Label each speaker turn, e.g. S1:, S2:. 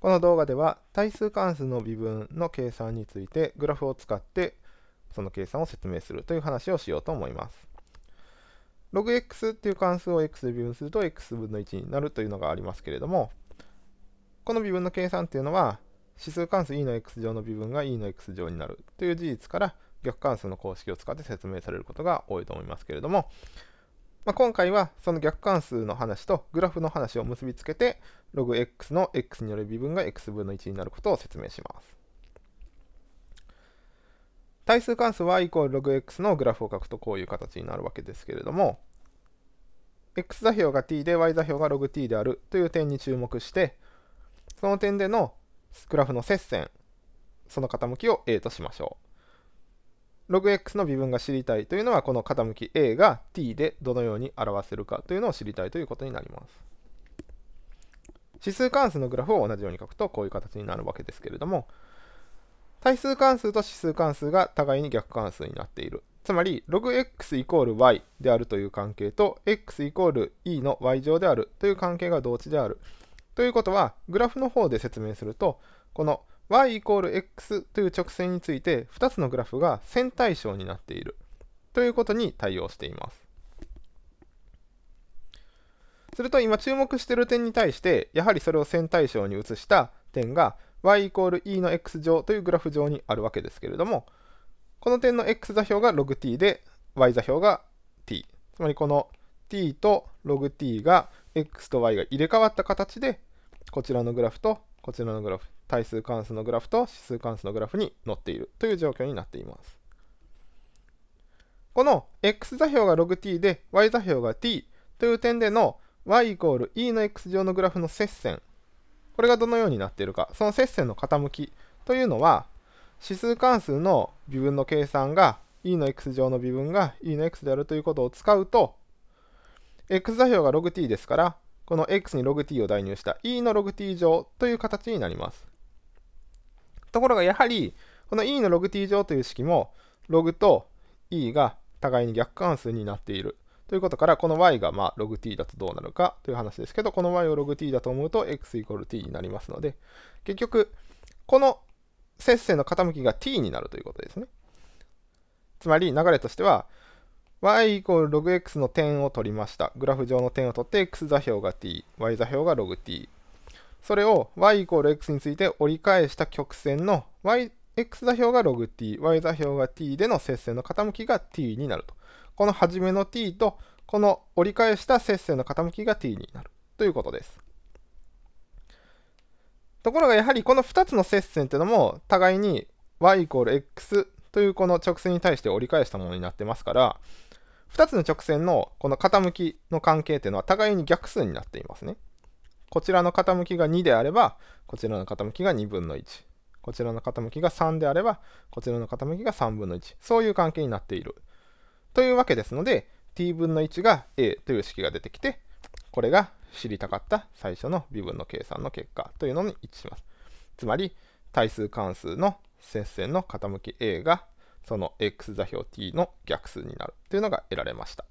S1: この動画では対数関数の微分の計算についてグラフを使ってその計算を説明するという話をしようと思います。logx っていう関数を x で微分すると x 分の1になるというのがありますけれどもこの微分の計算っていうのは指数関数 e の x 乗の微分が e の x 乗になるという事実から逆関数の公式を使って説明されることが多いと思いますけれどもまあ、今回はその逆関数の話とグラフの話を結びつけてログ x の x による微分が x 分の1になることを説明します。対数関数 y イコール l o x のグラフを書くとこういう形になるわけですけれども x 座標が t で y 座標が l o t であるという点に注目してその点でのグラフの接線その傾きを a としましょう。ログ x の微分が知りたいというのはこの傾き a が t でどのように表せるかというのを知りたいということになります。指数関数のグラフを同じように書くとこういう形になるわけですけれども対数関数と指数関数が互いに逆関数になっているつまりログ x イコール y であるという関係と x イコール e の y 乗であるという関係が同値であるということはグラフの方で説明するとこの y イコール x という直線について2つのグラフが線対称になっているということに対応しています。すると今注目している点に対してやはりそれを線対称に移した点が y イコール e の x 乗というグラフ上にあるわけですけれどもこの点の x 座標が logt で y 座標が t つまりこの t と logt が x と y が入れ替わった形でこちらのグラフとこちらのグラフ、対数関数のグラフと指数関数のグラフに載っているという状況になっています。この x 座標が logt で y 座標が t という点での y イコール e の x 乗のグラフの接線これがどのようになっているかその接線の傾きというのは指数関数の微分の計算が e の x 乗の微分が e の x であるということを使うと x 座標が logt ですからこの x にログ t を代入した e のログ t 乗という形になります。ところがやはり、この e のログ t 乗という式も、ログと e が互いに逆関数になっている。ということから、この y がまあ l t だとどうなるかという話ですけど、この y をログ t だと思うと x イコール t になりますので、結局、この接線の傾きが t になるということですね。つまり流れとしては、y イコール logx の点を取りました。グラフ上の点を取って x 座標が t、y 座標が logt。それを y イコール x について折り返した曲線の y x 座標が logt、y 座標が t での接線の傾きが t になると。この初めの t とこの折り返した接線の傾きが t になるということです。ところがやはりこの2つの接線っていうのも互いに y イコール x というこの直線に対して折り返したものになってますから2つの直線のこの傾きの関係っていうのは互いに逆数になっていますね。こちらの傾きが2であれば、こちらの傾きが2分の1。こちらの傾きが3であれば、こちらの傾きが3分の1。そういう関係になっている。というわけですので、t 分の1が a という式が出てきて、これが知りたかった最初の微分の計算の結果というのに一致します。つまり、対数関数の接線の傾き a がその x 座標 t の逆数になるというのが得られました。